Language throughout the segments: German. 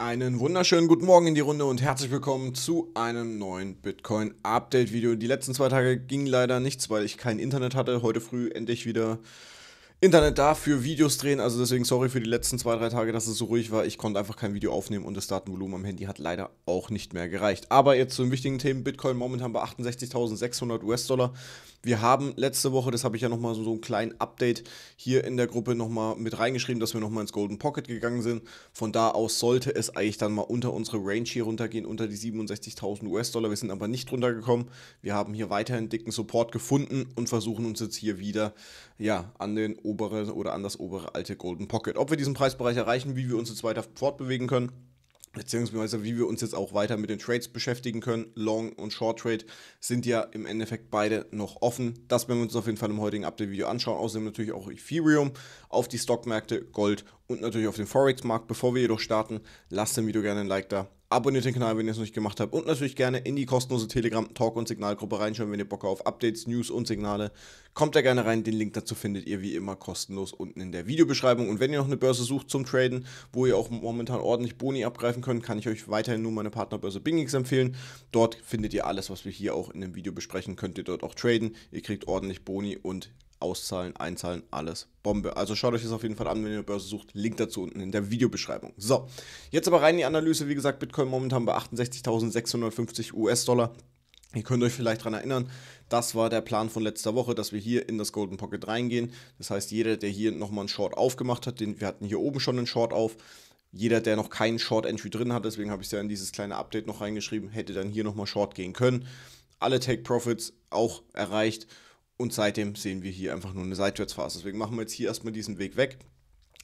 Einen wunderschönen guten Morgen in die Runde und herzlich willkommen zu einem neuen Bitcoin Update Video. Die letzten zwei Tage ging leider nichts, weil ich kein Internet hatte. Heute früh endlich wieder Internet da für Videos drehen. Also deswegen sorry für die letzten zwei, drei Tage, dass es so ruhig war. Ich konnte einfach kein Video aufnehmen und das Datenvolumen am Handy hat leider auch nicht mehr gereicht. Aber jetzt zu den wichtigen Themen. Bitcoin momentan bei 68.600 US-Dollar. Wir haben letzte Woche, das habe ich ja nochmal so, so einen kleinen Update hier in der Gruppe nochmal mit reingeschrieben, dass wir nochmal ins Golden Pocket gegangen sind. Von da aus sollte es eigentlich dann mal unter unsere Range hier runtergehen, unter die 67.000 US-Dollar. Wir sind aber nicht runtergekommen. Wir haben hier weiterhin dicken Support gefunden und versuchen uns jetzt hier wieder ja, an den oberen oder an das obere alte Golden Pocket. Ob wir diesen Preisbereich erreichen, wie wir uns jetzt weiter fortbewegen können, beziehungsweise also wie wir uns jetzt auch weiter mit den Trades beschäftigen können. Long und Short Trade sind ja im Endeffekt beide noch offen. Das werden wir uns auf jeden Fall im heutigen Update-Video anschauen. Außerdem natürlich auch Ethereum auf die Stockmärkte, Gold und natürlich auf dem Forex-Markt. Bevor wir jedoch starten, lasst dem Video gerne ein Like da. Abonniert den Kanal, wenn ihr es noch nicht gemacht habt. Und natürlich gerne in die kostenlose Telegram, Talk und Signalgruppe reinschauen, wenn ihr Bock auf Updates, News und Signale. Kommt da gerne rein. Den Link dazu findet ihr wie immer kostenlos unten in der Videobeschreibung. Und wenn ihr noch eine Börse sucht zum Traden, wo ihr auch momentan ordentlich Boni abgreifen könnt, kann ich euch weiterhin nur meine Partnerbörse Bingix empfehlen. Dort findet ihr alles, was wir hier auch in dem Video besprechen. Könnt ihr dort auch traden. Ihr kriegt ordentlich Boni und auszahlen, einzahlen, alles. Bombe. Also schaut euch das auf jeden Fall an, wenn ihr Börse sucht. Link dazu unten in der Videobeschreibung. So, jetzt aber rein in die Analyse. Wie gesagt, Bitcoin momentan bei 68.650 US-Dollar. Ihr könnt euch vielleicht daran erinnern, das war der Plan von letzter Woche, dass wir hier in das Golden Pocket reingehen. Das heißt, jeder, der hier nochmal einen Short aufgemacht hat, den, wir hatten hier oben schon einen Short auf, jeder, der noch keinen Short Entry drin hat, deswegen habe ich es ja in dieses kleine Update noch reingeschrieben, hätte dann hier nochmal Short gehen können. Alle Take Profits auch erreicht und seitdem sehen wir hier einfach nur eine Seitwärtsphase. Deswegen machen wir jetzt hier erstmal diesen Weg weg.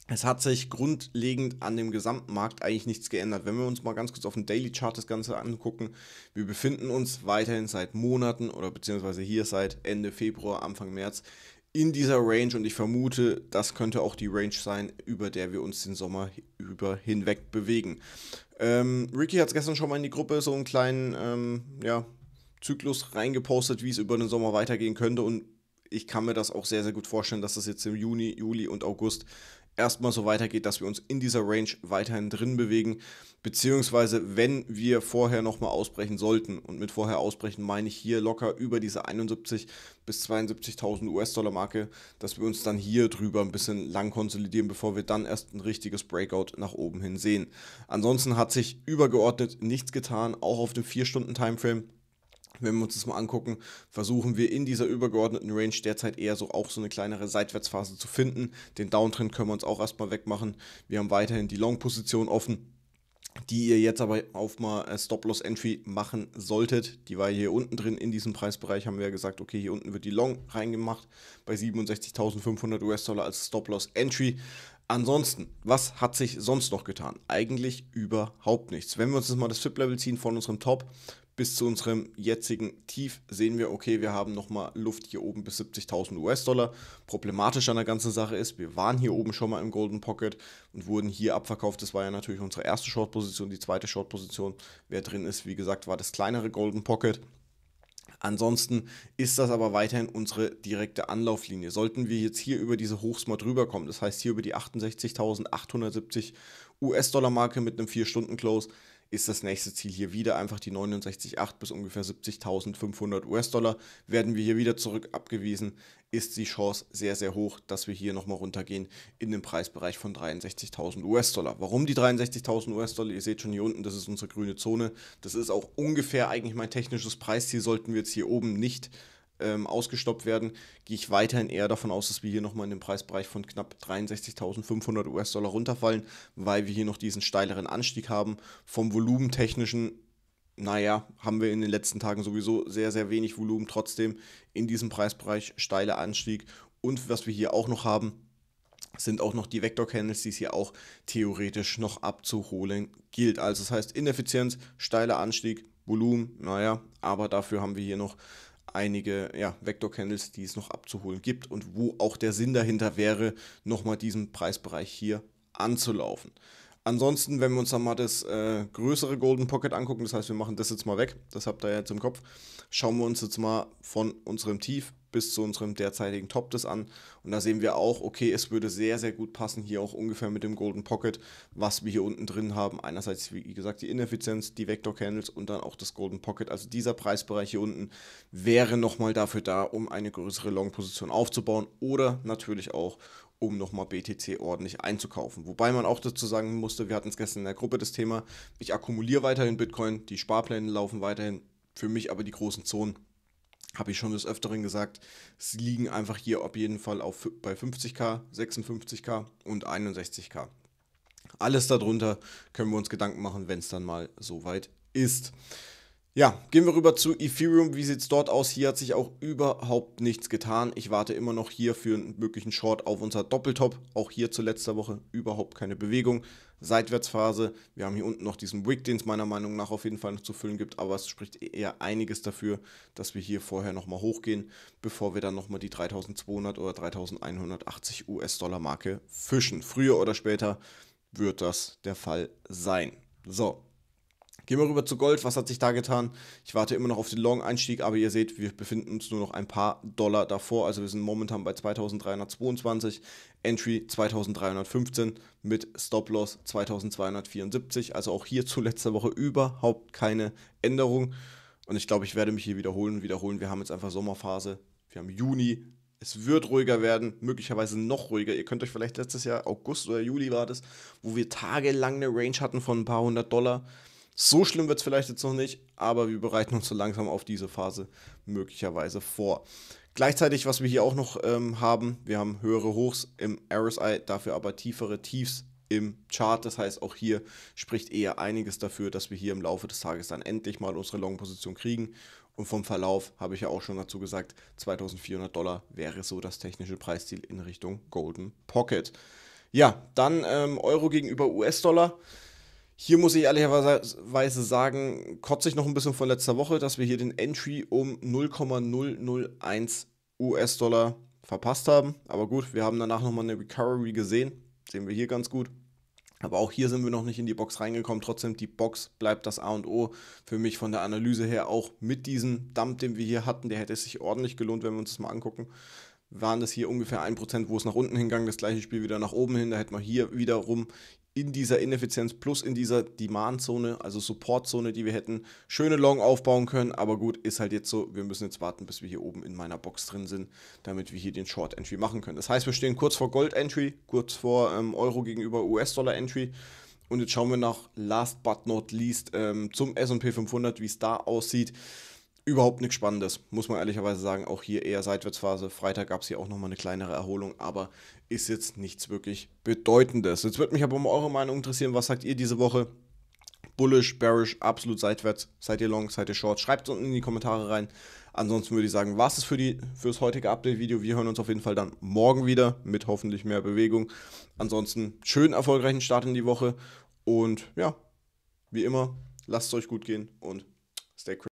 Es hat sich grundlegend an dem gesamten Markt eigentlich nichts geändert. Wenn wir uns mal ganz kurz auf den Daily Chart das Ganze angucken, wir befinden uns weiterhin seit Monaten oder beziehungsweise hier seit Ende Februar, Anfang März in dieser Range und ich vermute, das könnte auch die Range sein, über der wir uns den Sommer über hinweg bewegen. Ähm, Ricky hat es gestern schon mal in die Gruppe so einen kleinen ähm, ja, Zyklus reingepostet, wie es über den Sommer weitergehen könnte und ich kann mir das auch sehr, sehr gut vorstellen, dass das jetzt im Juni, Juli und August erstmal so weitergeht, dass wir uns in dieser Range weiterhin drin bewegen. Beziehungsweise, wenn wir vorher nochmal ausbrechen sollten, und mit vorher ausbrechen meine ich hier locker über diese 71.000 bis 72.000 US-Dollar-Marke, dass wir uns dann hier drüber ein bisschen lang konsolidieren, bevor wir dann erst ein richtiges Breakout nach oben hin sehen. Ansonsten hat sich übergeordnet nichts getan, auch auf dem 4-Stunden-Timeframe wenn wir uns das mal angucken, versuchen wir in dieser übergeordneten Range derzeit eher so auch so eine kleinere Seitwärtsphase zu finden. Den Downtrend können wir uns auch erstmal wegmachen. Wir haben weiterhin die Long-Position offen, die ihr jetzt aber auf mal äh, Stop-Loss-Entry machen solltet. Die war hier unten drin in diesem Preisbereich, haben wir ja gesagt, okay, hier unten wird die Long reingemacht bei 67.500 US-Dollar als Stop-Loss-Entry. Ansonsten, was hat sich sonst noch getan? Eigentlich überhaupt nichts. Wenn wir uns jetzt mal das FIP-Level ziehen von unserem Top bis zu unserem jetzigen Tief sehen wir, okay, wir haben nochmal Luft hier oben bis 70.000 US-Dollar. Problematisch an der ganzen Sache ist, wir waren hier oben schon mal im Golden Pocket und wurden hier abverkauft. Das war ja natürlich unsere erste Short-Position, die zweite Short-Position. Wer drin ist, wie gesagt, war das kleinere Golden Pocket. Ansonsten ist das aber weiterhin unsere direkte Anlauflinie. Sollten wir jetzt hier über diese Hochs mal drüber kommen, das heißt hier über die 68.870 US-Dollar-Marke mit einem 4-Stunden-Close, ist das nächste Ziel hier wieder einfach die 69,8 bis ungefähr 70.500 US-Dollar. Werden wir hier wieder zurück abgewiesen, ist die Chance sehr, sehr hoch, dass wir hier nochmal runtergehen in den Preisbereich von 63.000 US-Dollar. Warum die 63.000 US-Dollar? Ihr seht schon hier unten, das ist unsere grüne Zone. Das ist auch ungefähr eigentlich mein technisches Preisziel, sollten wir jetzt hier oben nicht äh, ähm, ausgestoppt werden, gehe ich weiterhin eher davon aus, dass wir hier nochmal in den Preisbereich von knapp 63.500 US-Dollar runterfallen, weil wir hier noch diesen steileren Anstieg haben. Vom Volumentechnischen, naja, haben wir in den letzten Tagen sowieso sehr, sehr wenig Volumen, trotzdem in diesem Preisbereich steiler Anstieg. Und was wir hier auch noch haben, sind auch noch die Vector-Candles, die es hier auch theoretisch noch abzuholen gilt. Also das heißt Ineffizienz, steiler Anstieg, Volumen, naja, aber dafür haben wir hier noch einige ja, Vector-Candles, die es noch abzuholen gibt und wo auch der Sinn dahinter wäre, nochmal diesen Preisbereich hier anzulaufen. Ansonsten, wenn wir uns dann mal das äh, größere Golden Pocket angucken, das heißt, wir machen das jetzt mal weg, das habt ihr jetzt im Kopf, schauen wir uns jetzt mal von unserem Tief bis zu unserem derzeitigen Top des an. Und da sehen wir auch, okay, es würde sehr, sehr gut passen, hier auch ungefähr mit dem Golden Pocket, was wir hier unten drin haben. Einerseits, wie gesagt, die Ineffizienz, die Vector Candles und dann auch das Golden Pocket. Also dieser Preisbereich hier unten wäre nochmal dafür da, um eine größere Long-Position aufzubauen oder natürlich auch, um nochmal BTC ordentlich einzukaufen. Wobei man auch dazu sagen musste, wir hatten es gestern in der Gruppe das Thema, ich akkumuliere weiterhin Bitcoin, die Sparpläne laufen weiterhin, für mich aber die großen Zonen habe ich schon des Öfteren gesagt, sie liegen einfach hier auf jeden Fall auf, bei 50k, 56k und 61k. Alles darunter können wir uns Gedanken machen, wenn es dann mal so weit ist. Ja, gehen wir rüber zu Ethereum. Wie sieht es dort aus? Hier hat sich auch überhaupt nichts getan. Ich warte immer noch hier für einen möglichen Short auf unser Doppeltop. Auch hier zu letzter Woche überhaupt keine Bewegung. Seitwärtsphase. Wir haben hier unten noch diesen Wick, den es meiner Meinung nach auf jeden Fall noch zu füllen gibt. Aber es spricht eher einiges dafür, dass wir hier vorher nochmal hochgehen, bevor wir dann nochmal die 3200 oder 3180 US-Dollar Marke fischen. Früher oder später wird das der Fall sein. So, Gehen wir rüber zu Gold. Was hat sich da getan? Ich warte immer noch auf den Long-Einstieg, aber ihr seht, wir befinden uns nur noch ein paar Dollar davor. Also wir sind momentan bei 2322, Entry 2315 mit Stop-Loss 2274. Also auch hier zu letzter Woche überhaupt keine Änderung. Und ich glaube, ich werde mich hier wiederholen, wiederholen. Wir haben jetzt einfach Sommerphase. Wir haben Juni, es wird ruhiger werden, möglicherweise noch ruhiger. Ihr könnt euch vielleicht letztes Jahr, August oder Juli war das, wo wir tagelang eine Range hatten von ein paar hundert Dollar. So schlimm wird es vielleicht jetzt noch nicht, aber wir bereiten uns so langsam auf diese Phase möglicherweise vor. Gleichzeitig, was wir hier auch noch ähm, haben, wir haben höhere Hochs im RSI, dafür aber tiefere Tiefs im Chart. Das heißt, auch hier spricht eher einiges dafür, dass wir hier im Laufe des Tages dann endlich mal unsere Long-Position kriegen. Und vom Verlauf habe ich ja auch schon dazu gesagt, 2400 Dollar wäre so das technische Preisziel in Richtung Golden Pocket. Ja, dann ähm, Euro gegenüber US-Dollar. Hier muss ich ehrlicherweise sagen, kotze ich noch ein bisschen von letzter Woche, dass wir hier den Entry um 0,001 US-Dollar verpasst haben. Aber gut, wir haben danach nochmal eine Recovery gesehen. Sehen wir hier ganz gut. Aber auch hier sind wir noch nicht in die Box reingekommen. Trotzdem, die Box bleibt das A und O. Für mich von der Analyse her auch mit diesem Dump, den wir hier hatten, der hätte sich ordentlich gelohnt, wenn wir uns das mal angucken. Waren das hier ungefähr 1%, wo es nach unten hingegangen, das gleiche Spiel wieder nach oben hin. Da hätten wir hier wiederum in dieser Ineffizienz plus in dieser Demand-Zone, also Support-Zone, die wir hätten, schöne Long aufbauen können. Aber gut, ist halt jetzt so, wir müssen jetzt warten, bis wir hier oben in meiner Box drin sind, damit wir hier den Short-Entry machen können. Das heißt, wir stehen kurz vor Gold-Entry, kurz vor ähm, Euro gegenüber US-Dollar-Entry. Und jetzt schauen wir nach, last but not least, ähm, zum SP 500, wie es da aussieht überhaupt nichts Spannendes, muss man ehrlicherweise sagen. Auch hier eher Seitwärtsphase. Freitag gab es hier auch nochmal eine kleinere Erholung, aber ist jetzt nichts wirklich Bedeutendes. Jetzt würde mich aber um eure Meinung interessieren. Was sagt ihr diese Woche? Bullish, bearish, absolut seitwärts. Seid ihr long, seid ihr short? Schreibt es unten in die Kommentare rein. Ansonsten würde ich sagen, war es für, die, für das heutige Update-Video. Wir hören uns auf jeden Fall dann morgen wieder mit hoffentlich mehr Bewegung. Ansonsten schönen, erfolgreichen Start in die Woche. Und ja, wie immer, lasst es euch gut gehen und stay crazy.